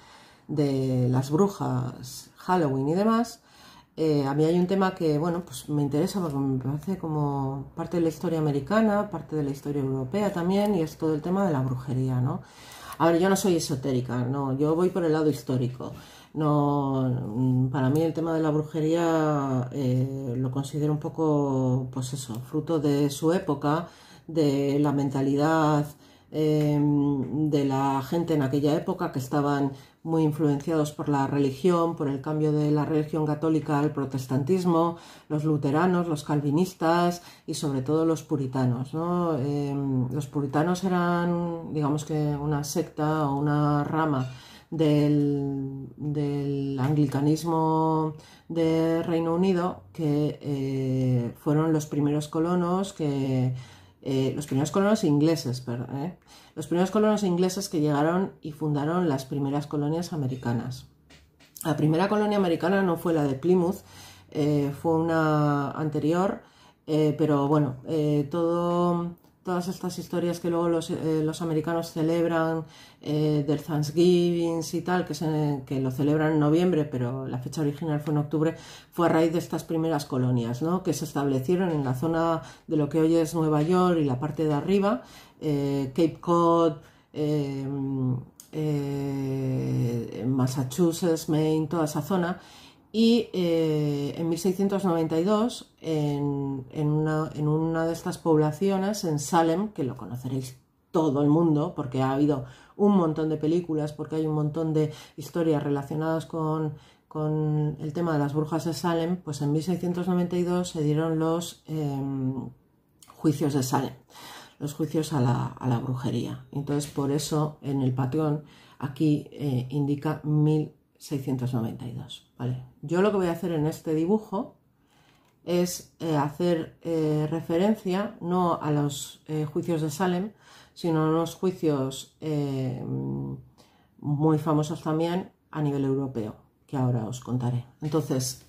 de las brujas, Halloween y demás, eh, a mí hay un tema que, bueno, pues me interesa porque me parece como parte de la historia americana, parte de la historia europea también, y es todo el tema de la brujería, ¿no? A ver, yo no soy esotérica, no, yo voy por el lado histórico. No, mm, para mí el tema de la brujería eh, lo considero un poco, pues eso, fruto de su época, de la mentalidad Em, de la gente en aquella época que estaban muy influenciados por la religión, por el cambio de la religión católica al protestantismo, los luteranos, los calvinistas y sobre todo los puritanos. Em, los puritanos eran, digamos que, una secta o una rama del, del, anglicanismo de Reino Unido, que eh, fueron los primeros colonos que eh, los primeros colonos ingleses, perdón, eh, los primeros colonos ingleses que llegaron y fundaron las primeras colonias americanas. La primera colonia americana no fue la de Plymouth, eh, fue una anterior, pero bueno, todo todas estas historias que luego los, eh, los americanos celebran eh, del Thanksgiving y tal, que, se, que, lo celebran en noviembre, pero la fecha original fue en octubre, fue a raíz de estas primeras colonias, ¿no? que se establecieron en la zona de lo que hoy es Nueva York y la parte de arriba, eh, Cape Cod, Massachusetts, Maine, toda esa zona y eh, en 1692, en, una, en, una, de estas poblaciones, en Salem, que lo conoceréis todo el mundo, porque ha habido un montón de películas, porque hay un montón de historias relacionadas con, el tema de las brujas de Salem, pues en 1692 se dieron los em, juicios de Salem, los juicios a la, brujería. Entonces, por eso en el patrón aquí eh, indica 1692 yo lo que voy a hacer en este dibujo es eh, hacer eh, referencia no a los eh, juicios de Salem, sino a unos juicios muy famosos también a nivel europeo, que ahora os contaré. Entonces,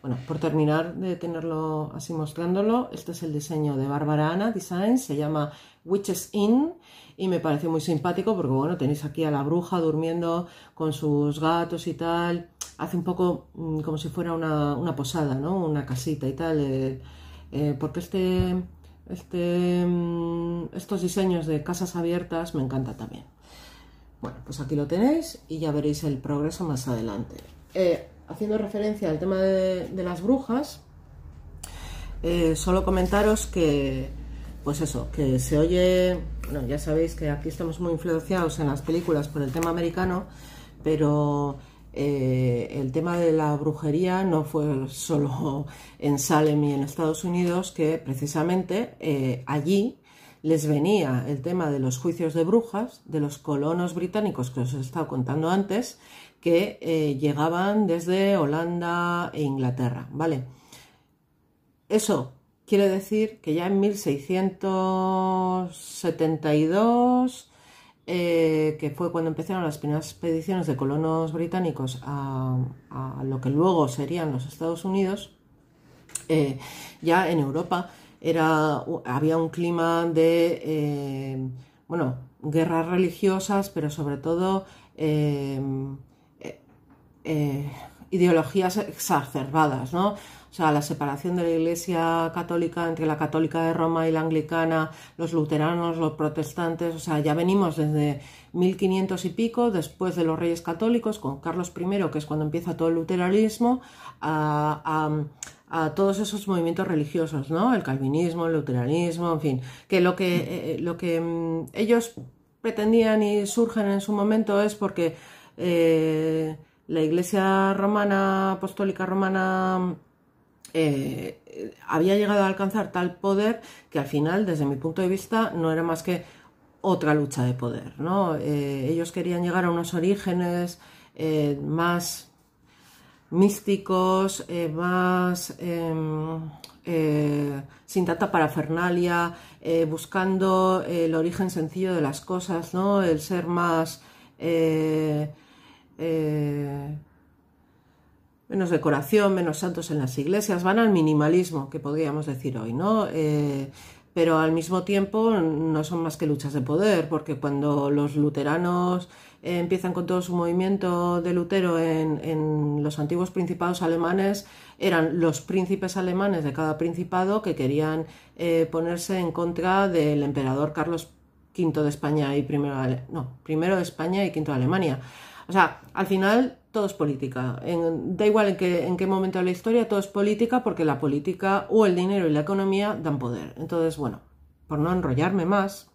bueno, por terminar de tenerlo así mostrándolo, este es el diseño de Bárbara Ana Design, se llama Witches Inn y me parece muy simpático porque bueno, tenéis aquí a la bruja durmiendo con sus gatos y tal, hace un poco mm, como si fuera una, posada, ¿no? Una casita y tal, eh, eh, porque este, este, mm, estos diseños de casas abiertas me encanta también. Bueno, pues aquí lo tenéis y ya veréis el progreso más adelante. Eh, haciendo referencia al tema de las brujas, solo comentaros que pues eso, que se oye, bueno, ya sabéis que aquí estamos muy influenciados en las películas por el tema americano, pero eh, el tema de la brujería no fue solo [laughs] en Salem y en Estados Unidos, que precisamente eh, allí les venía el tema de los juicios de brujas, de los colonos británicos que os he estado contando antes, que eh, llegaban desde Holanda e Inglaterra, ¿vale? Eso Quiere decir que ya en 1672, eh, que fue cuando empezaron las primeras expediciones de colonos británicos a, lo que luego serían los Estados Unidos, eh, ya en Europa era, había un clima de, eh, bueno, guerras religiosas, pero sobre todo ideologías exacerbadas, ¿no? O sea, la separación de la Iglesia católica entre la católica de Roma y la anglicana, los luteranos, los protestantes, o sea, ya venimos desde 1500 y pico, después de los reyes católicos, con Carlos I, que es cuando empieza todo el luteranismo, a, todos esos movimientos religiosos, ¿no? El calvinismo, el luteranismo, en fin, que lo que, eh, eh, mm, ellos pretendían y surgen en su momento es porque eh, la Iglesia romana, apostólica romana, eh, había llegado a alcanzar tal poder que al final, desde mi punto de vista, no era más que otra lucha de poder. ¿no? Eh, ellos querían llegar a unos orígenes eh, más místicos, más em, sin tanta parafernalia, buscando el origen sencillo de las cosas, ¿no? el ser más menos decoración, menos santos en las iglesias, van al minimalismo, que podríamos decir hoy, ¿no? Eh, pero al mismo tiempo no son más que luchas de poder, porque cuando los luteranos eh, empiezan con todo su movimiento de Lutero en, los antiguos principados alemanes, eran los príncipes alemanes de cada principado que querían eh, ponerse en contra del emperador Carlos V de España y primero, no, primero de España y quinto de Alemania. O sea, al final todo es política. da igual en qué momento de la historia, todo es política porque la política o el dinero y la economía dan poder. Entonces, bueno, por no enrollarme más,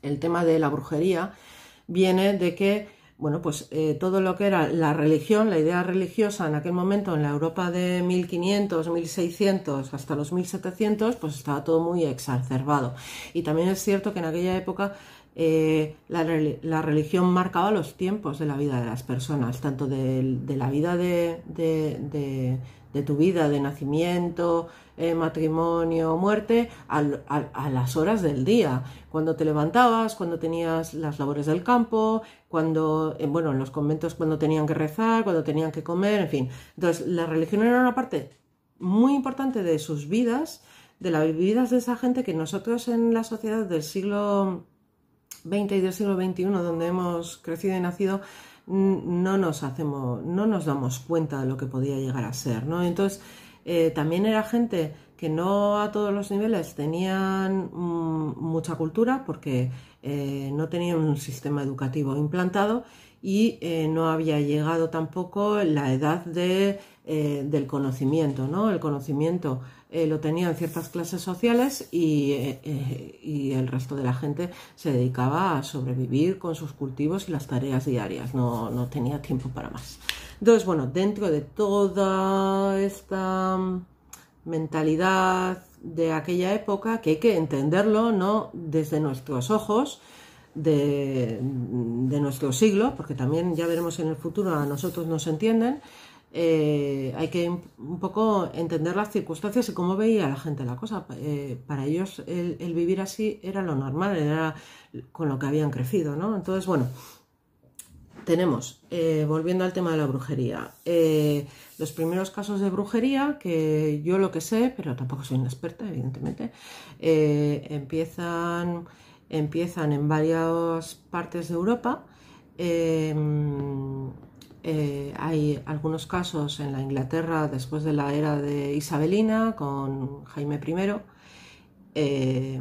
el tema de la brujería viene de que bueno, pues eh, todo lo que era la religión, la idea religiosa en aquel momento en la Europa de 1500, 1600 hasta los 1700, pues estaba todo muy exacerbado. Y también es cierto que en aquella época eh, la, religión marcaba los tiempos de la vida de las personas, tanto de, la vida de, de tu vida, de nacimiento, eh, matrimonio, muerte, a las horas del día, cuando te levantabas, cuando tenías las labores del campo, cuando, eh, bueno, en los conventos cuando tenían que rezar, cuando tenían que comer, en fin. Entonces, la religión era una parte muy importante de sus vidas, de las vidas de esa gente que nosotros en la sociedad del siglo XX y del siglo XXI, donde hemos crecido y nacido, no nos hacemos, no nos damos cuenta de lo que podía llegar a ser, ¿no? Entonces, eh, también era gente que no a todos los niveles tenían mm, mucha cultura porque eh, no tenían un sistema educativo implantado y eh, no había llegado tampoco la edad del conocimiento, ¿no? El conocimiento eh, lo tenían en ciertas clases sociales eh, eh, y, el resto de la gente se dedicaba a sobrevivir con sus cultivos y las tareas diarias, no, tenía tiempo para más. Entonces, bueno, dentro de toda esta mm, mentalidad de aquella época, que hay que entenderlo, ¿no? Desde nuestros ojos, de, de, nuestro siglo, porque también ya veremos en el futuro a nosotros nos entienden, eh, hay que un poco entender las circunstancias y cómo veía la gente la cosa. Eh, para ellos el, vivir así era lo normal, era con lo que habían crecido, ¿no? Entonces, bueno, tenemos, eh, volviendo al tema de la brujería, los primeros casos de brujería, que yo lo que sé, pero tampoco soy una experta, evidentemente, empiezan, empiezan en varias partes de Europa. Em, eh, hay algunos casos en la Inglaterra después de la era de Isabelina con Jaime I. Eh,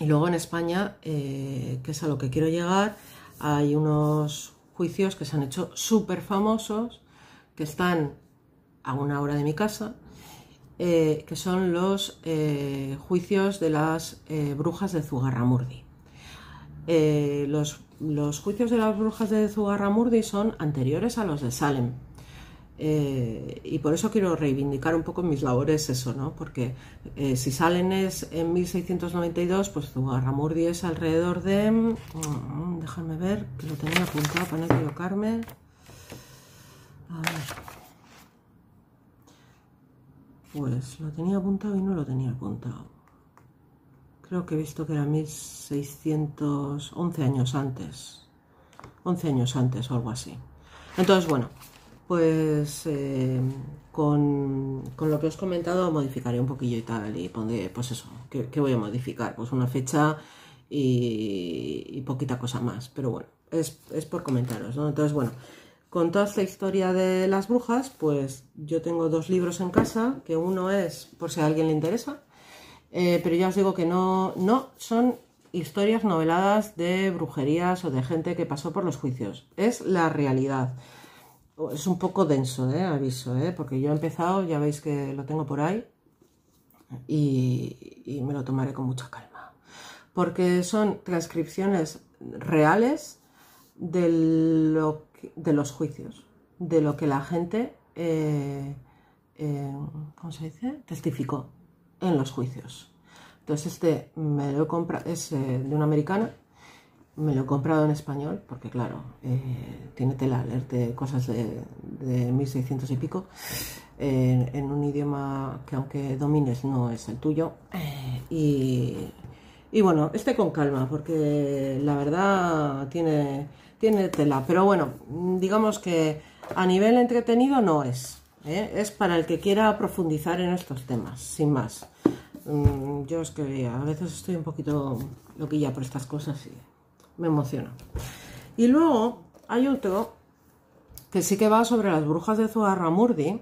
y luego en España, eh, que es a lo que quiero llegar, hay unos juicios que se han hecho súper famosos, que están a una hora de mi casa, que son los juicios de las brujas de Zugarramurdi. los los juicios de las brujas de Zugarramurdi son anteriores a los de Salem. Eh, y por eso quiero reivindicar un poco mis labores eso, ¿no? Porque eh, si Salem es en 1692, pues Zugarramurdi es alrededor de... Mm, déjame ver, que lo tenía apuntado para no equivocarme. A ver. Pues lo tenía apuntado y no lo tenía apuntado. Creo que he visto que era 1611 años antes. 11 años antes o algo así. Entonces, bueno, pues eh, con, lo que os he comentado modificaré un poquillo y tal. Y pondré, pues eso, ¿qué, voy a modificar? Pues una fecha y, poquita cosa más. Pero bueno, es, es por comentaros, ¿no? Entonces, bueno, con toda esta historia de las brujas, pues yo tengo dos libros en casa, que uno es, por si a alguien le interesa, eh, pero ya os digo que no, no son historias noveladas de brujerías o de gente que pasó por los juicios. Es la realidad. Es un poco denso, ¿eh? aviso, ¿eh? porque yo he empezado, ya veis que lo tengo por ahí y, me lo tomaré con mucha calma. Porque son transcripciones reales de, los juicios, de lo que la gente, ¿cómo se dice?, testificó en los juicios. Entonces este me lo he comprado, es eh, de una americana, me lo he comprado en español, porque claro, eh, tiene tela leerte cosas de, 1600 y pico, en un idioma que aunque domines no es el tuyo. Eh, y, bueno, este con calma, porque la verdad tiene, tiene tela, pero bueno, digamos que a nivel entretenido no es. ¿eh? Es para el que quiera profundizar en estos temas, sin más. Mm, yo es que a veces estoy un poquito loquilla por estas cosas y me emociona. Y luego hay otro que sí que va sobre las brujas de murdi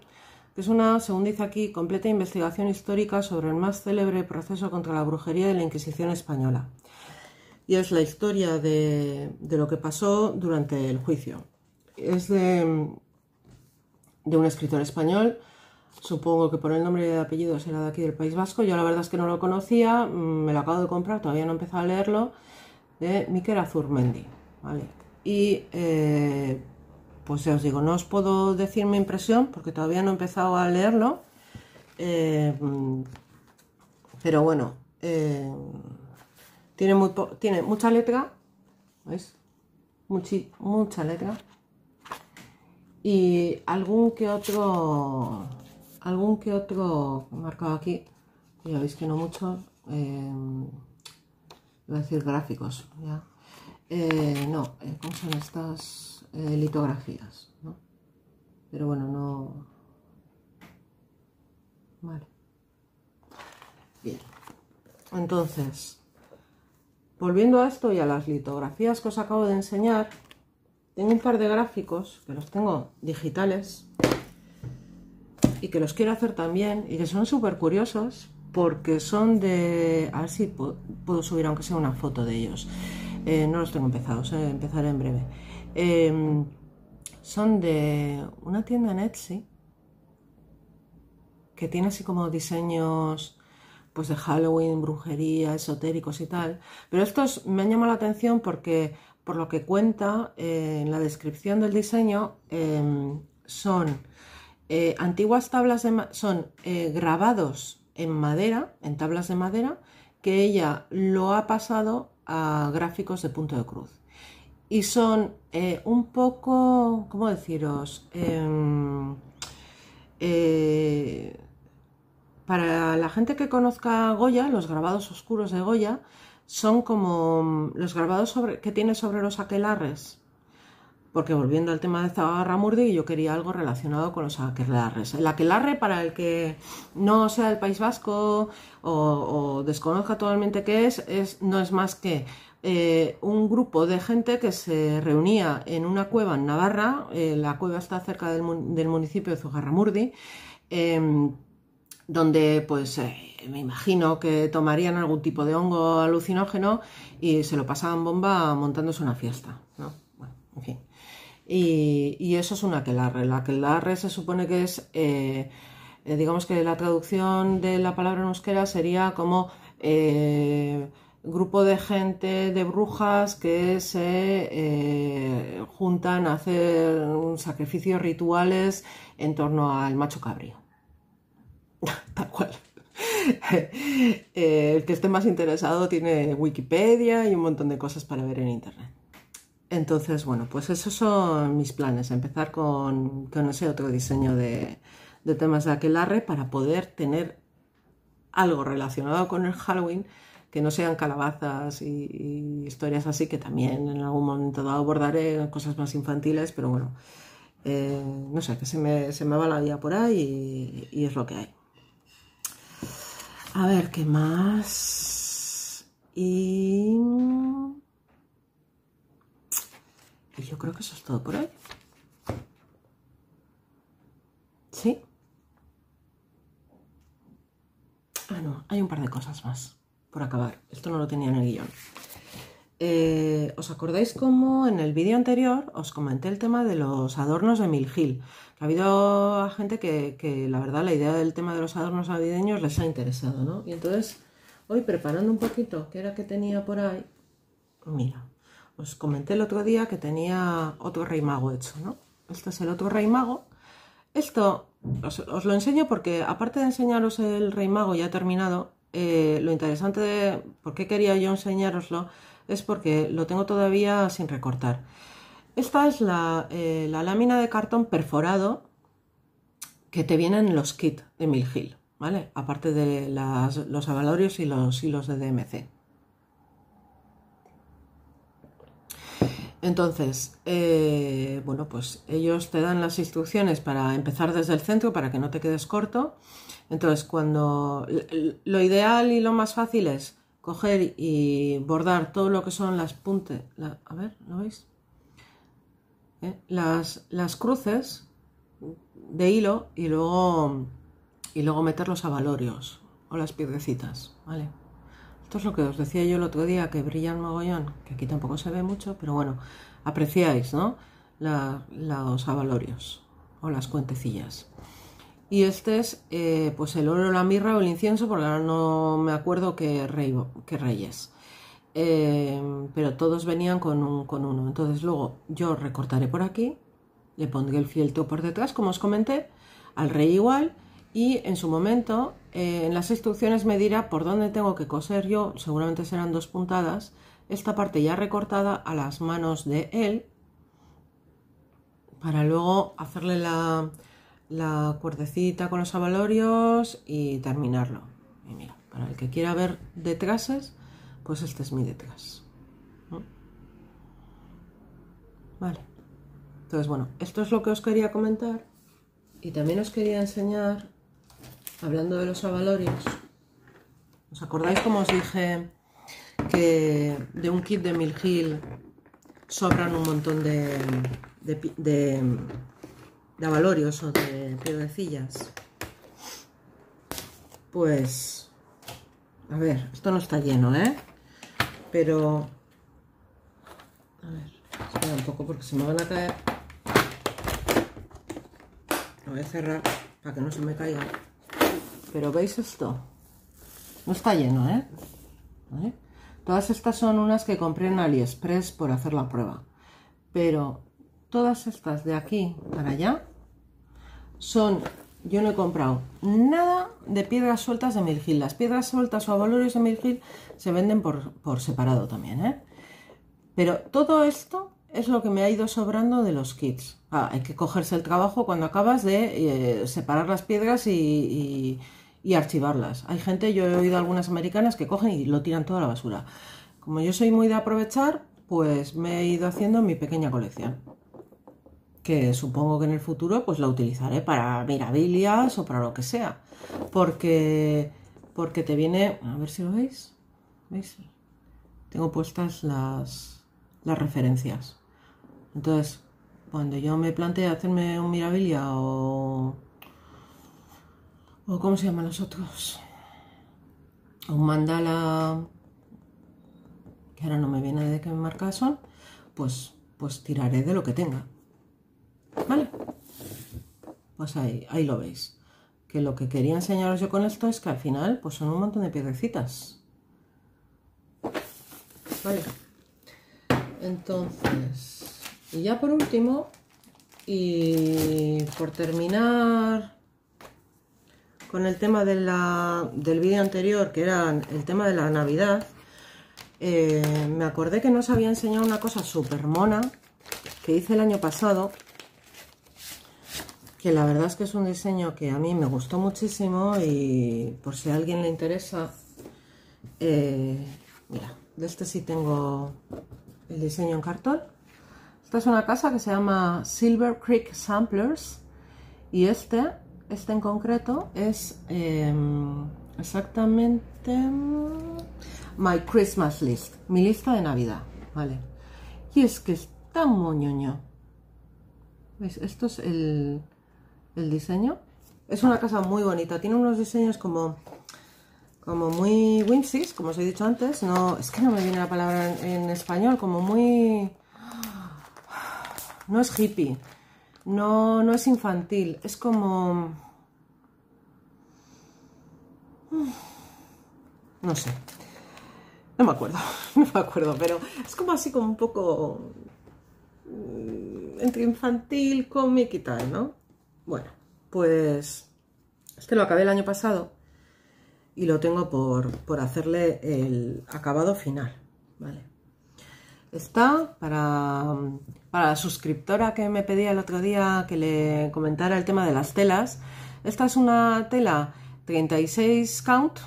que es una, según dice aquí, completa investigación histórica sobre el más célebre proceso contra la brujería de la Inquisición española. Y es la historia de, de lo que pasó durante el juicio. Es de, de un escritor español. Supongo que por el nombre y el apellido será de aquí del País Vasco. Yo la verdad es que no lo conocía, mm, me lo acabo de comprar, todavía no he empezado a leerlo, de Miquel Azurmendi. ¿vale? Y eh, pues ya os digo, no os puedo decir mi impresión porque todavía no he empezado a leerlo. Eh, mm, pero bueno, eh, tiene, tiene mucha letra, ¿veis? mucha letra y algún que otro algún que otro marcado aquí ya veis que no mucho, em, a decir gráficos ya eh, no eh, cómo son estas eh, litografías pero bueno no vale bien entonces volviendo a esto y a las litografías que os acabo de enseñar tengo un par de gráficos que los tengo digitales y que los quiero hacer también y que son súper curiosos porque son de... A ver si puedo, subir aunque sea una foto de ellos. Eh, no los tengo empezados, eh, empezaré en breve. Em, son de una tienda en Etsy que tiene así como diseños pues de Halloween, brujería, esotéricos y tal. Pero estos me han llamado la atención porque por lo que cuenta eh, en la descripción del diseño, em, son eh, antiguas tablas son eh, grabados en madera, en tablas de madera, que ella lo ha pasado a gráficos de punto de cruz. Y son un poco, ¿cómo deciros? Em, para la gente que conozca Goya, los grabados oscuros de Goya, son como mm, los grabados que tiene sobre los aquelarres. Porque volviendo al tema de Zagarramurdi, yo quería algo relacionado con los aquelarres. El aquelarre, para el que no sea del País Vasco o, desconozca totalmente qué es, no es más que eh, un grupo de gente que se reunía en una cueva en Navarra, eh, la cueva está cerca del, municipio de Zugarramurdi, em, donde pues eh, me imagino que tomarían algún tipo de hongo alucinógeno y se lo pasaban bomba montándose una fiesta, ¿no? Bueno, en fin. Y, eso es un aquelarre. la aquelarre se supone que es, eh, eh, digamos que la traducción de la palabra en euskera sería como eh, grupo de gente, de brujas que se juntan a hacer sacrificios rituales en torno al macho cabrío. [laughs] Tal cual. [laughs] el que esté más interesado tiene Wikipedia y un montón de cosas para ver en Internet. Entonces, bueno, pues esos son mis planes, empezar con, no ese otro diseño de, temas de aquelarre para poder tener algo relacionado con el Halloween que no sean calabazas y, historias así, que también en algún momento dado abordaré cosas más infantiles, pero bueno, eh, no sé, que se me, se me va la vida por ahí y es lo que hay. A ver, ¿qué más? Y... yo creo que eso es todo por hoy. ¿Sí? Ah, no, hay un par de cosas más por acabar. Esto no lo tenía en el guión. Eh, ¿Os acordáis cómo en el vídeo anterior os comenté el tema de los adornos de Hill? Ha habido gente que, la verdad, la idea del tema de los adornos navideños les ha interesado, ¿no? Y entonces, hoy preparando un poquito, ¿qué era que tenía por ahí, mira, os comenté el otro día que tenía otro rey mago hecho, ¿no? Este es el otro rey mago. Esto os, lo enseño porque, aparte de enseñaros el rey mago ya terminado, eh, lo interesante de por qué quería yo enseñároslo es porque lo tengo todavía sin recortar. Esta es eh, la, lámina de cartón perforado que te vienen los kits de Mil ¿vale? Aparte de los avalorios y los hilos de DMC. Entonces, eh, bueno, pues ellos te dan las instrucciones para empezar desde el centro para que no te quedes corto. Entonces, cuando lo ideal y lo más fácil es coger y bordar todo lo que son las puntas. a ver, ¿lo veis? ¿eh? las, cruces de hilo y luego, y luego meter los abalorios o las piedrecitas, ¿vale? Esto es lo que os decía yo el otro día, que brillan mogollón, que aquí tampoco se ve mucho, pero bueno, apreciáis, ¿no? los avalorios o las cuentecillas. Y este es eh, pues el oro, la mirra o el incienso, porque ahora no me acuerdo qué, rey, qué reyes. Em, pero todos venían con, un, con uno. Entonces luego yo recortaré por aquí, le pondré el fieltro por detrás, como os comenté, al rey igual, y en su momento eh, en las instrucciones me dirá por dónde tengo que coser yo, seguramente serán dos puntadas, esta parte ya recortada a las manos de él, para luego hacerle la, la cuerdecita con los abalorios y terminarlo. Y mira, para el que quiera ver detrás pues este es mi detrás. Vale. Entonces, bueno, esto es lo que os quería comentar. Y también os quería enseñar, hablando de los avalorios, ¿os acordáis como os dije que de un kit de Mil Hill sobran un montón de, de, de avalorios o de piedrecillas? Pues, a ver, esto no está lleno, ¿eh? pero... A ver, espera un poco porque se me van a caer. Lo voy a cerrar para que no se me caiga. Pero veis esto. No está lleno, ¿eh? Todas estas son unas que compré en AliExpress por hacer la prueba. Pero todas estas de aquí para allá son yo no he comprado nada de piedras sueltas de Milgil. Las piedras sueltas o abalorios de Milgil se venden por, por separado también, ¿eh? Pero todo esto es lo que me ha ido sobrando de los kits. Ah, hay que cogerse el trabajo cuando acabas de eh, separar las piedras y, y, y, archivarlas. Hay gente, yo he oído algunas americanas que cogen y lo tiran toda la basura. Como yo soy muy de aprovechar, pues me he ido haciendo mi pequeña colección que supongo que en el futuro pues la utilizaré para mirabilias o para lo que sea, porque, porque te viene, a ver si lo veis, Tengo puestas las, las referencias. Entonces, cuando yo me plantee hacerme un mirabilia o, o ¿cómo se llaman los otros? un mandala, que ahora no me viene de qué marca son, pues, pues tiraré de lo que tenga ¿Vale? Pues ahí, lo veis. Que lo que quería enseñaros yo con esto es que al final pues son un montón de piedrecitas. Vale. Entonces, y ya por último, y por terminar con el tema del vídeo anterior, que era el tema de la Navidad, eh, me acordé que no os había enseñado una cosa súper mona que hice el año pasado, que la verdad es que es un diseño que a mí me gustó muchísimo y por si a alguien le interesa, eh, mira, de este sí tengo el diseño en cartón. Esta es una casa que se llama Silver Creek Samplers y este, este en concreto es em, exactamente mm, My Christmas List, mi lista de Navidad, ¿vale? Y es que es tan ñoño. ¿Veis? Esto es el, el diseño. Es una casa muy bonita, tiene unos diseños como, como muy whimsies, como os he dicho antes. No, es que no me viene la palabra en, español, como muy... No es hippie, no, no es infantil, es como... No sé, no me acuerdo, [laughs] no me acuerdo, pero es como así como un poco mm, entre infantil, cómic y tal, ¿no? Bueno, pues este lo acabé el año pasado y lo tengo por, hacerle el acabado final, ¿vale? Está para, la suscriptora que me pedía el otro día que le comentara el tema de las telas. Esta es una tela 36 count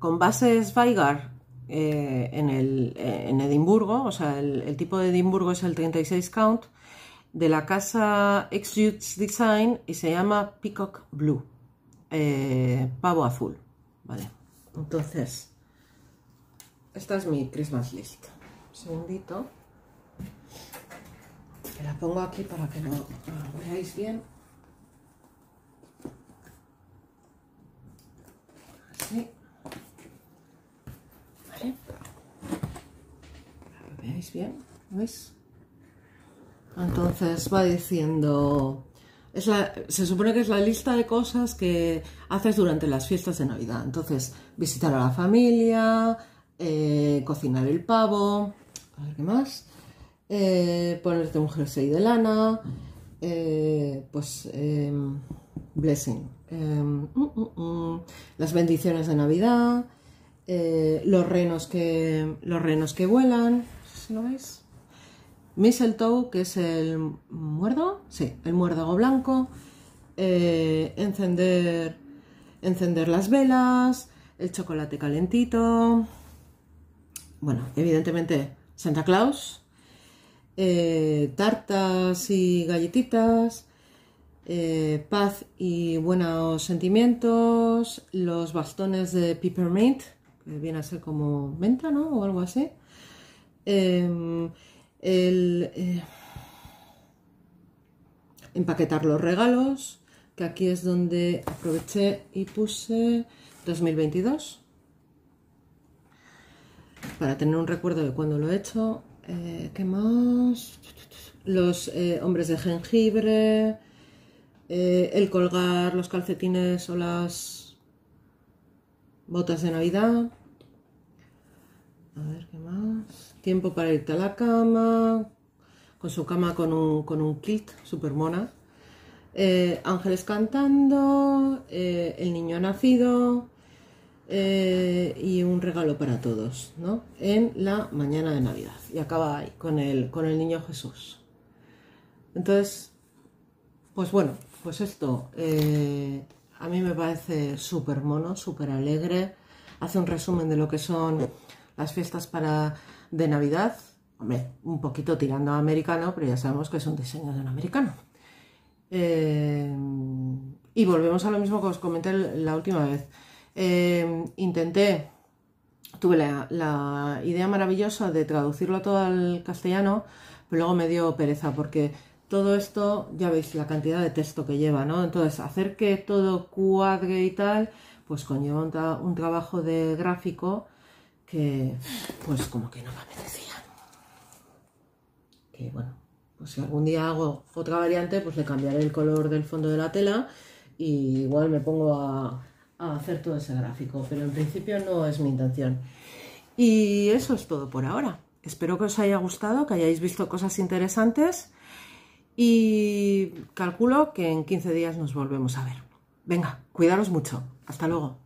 con bases Weigar eh, eh, en, Edimburgo, o sea, el, tipo de Edimburgo es el 36 count de la casa Exudes Design y se llama Peacock Blue, eh, pavo azul, ¿vale? Entonces, esta es mi Christmas list. Un segundito. Que la pongo aquí para que lo, veáis bien. Así. Vale. Para lo veáis bien. ¿Veis? Entonces va diciendo, es la, se supone que es la lista de cosas que haces durante las fiestas de Navidad. Entonces, visitar a la familia, eh, cocinar el pavo, a ver qué más, eh, ponerte un jersey de lana, eh, pues em, blessing, em, mm, mm, mm, las bendiciones de Navidad, los renos que los renos que vuelan, ¿lo veis? mistletoe, que es el muerdo, sí, el muérdago blanco, eh, encender, encender las velas, el chocolate calentito, bueno, evidentemente Santa Claus, eh, tartas y galletitas, eh, paz y buenos sentimientos, los bastones de peppermint, que viene a ser como menta, ¿no? O algo así. Em, el eh, empaquetar los regalos, que aquí es donde aproveché y puse 2022 para tener un recuerdo de cuando lo he hecho. Eh, ¿Qué más? Los eh, hombres de jengibre, el colgar los calcetines o las botas de Navidad. A ver, ¿qué más? Tiempo para irte a la cama, con su cama con un, con un super mona. Eh, ángeles cantando, eh, el niño nacido eh, y un regalo para todos, ¿no? En la mañana de Navidad. Y acaba ahí, con el, con el niño Jesús. Entonces, pues bueno, pues esto a mí me parece súper mono, súper alegre. Hace un resumen de lo que son las fiestas para de Navidad, hombre, un poquito tirando a americano, pero ya sabemos que es un diseño de un americano. Eh, y volvemos a lo mismo que os comenté la última vez. Eh, intenté, tuve la, idea maravillosa de traducirlo todo al castellano, pero luego me dio pereza porque todo esto, ya veis la cantidad de texto que lleva, ¿no? Entonces, hacer que todo cuadre y tal, pues conlleva un trabajo de gráfico que pues como que no me merecía. Que bueno, pues si algún día hago otra variante, pues le cambiaré el color del fondo de la tela y igual me pongo a, a hacer todo ese gráfico, pero en principio no es mi intención. Y eso es todo por ahora. Espero que os haya gustado, que hayáis visto cosas interesantes y calculo que en 15 días nos volvemos a ver. Venga, cuidaros mucho. Hasta luego.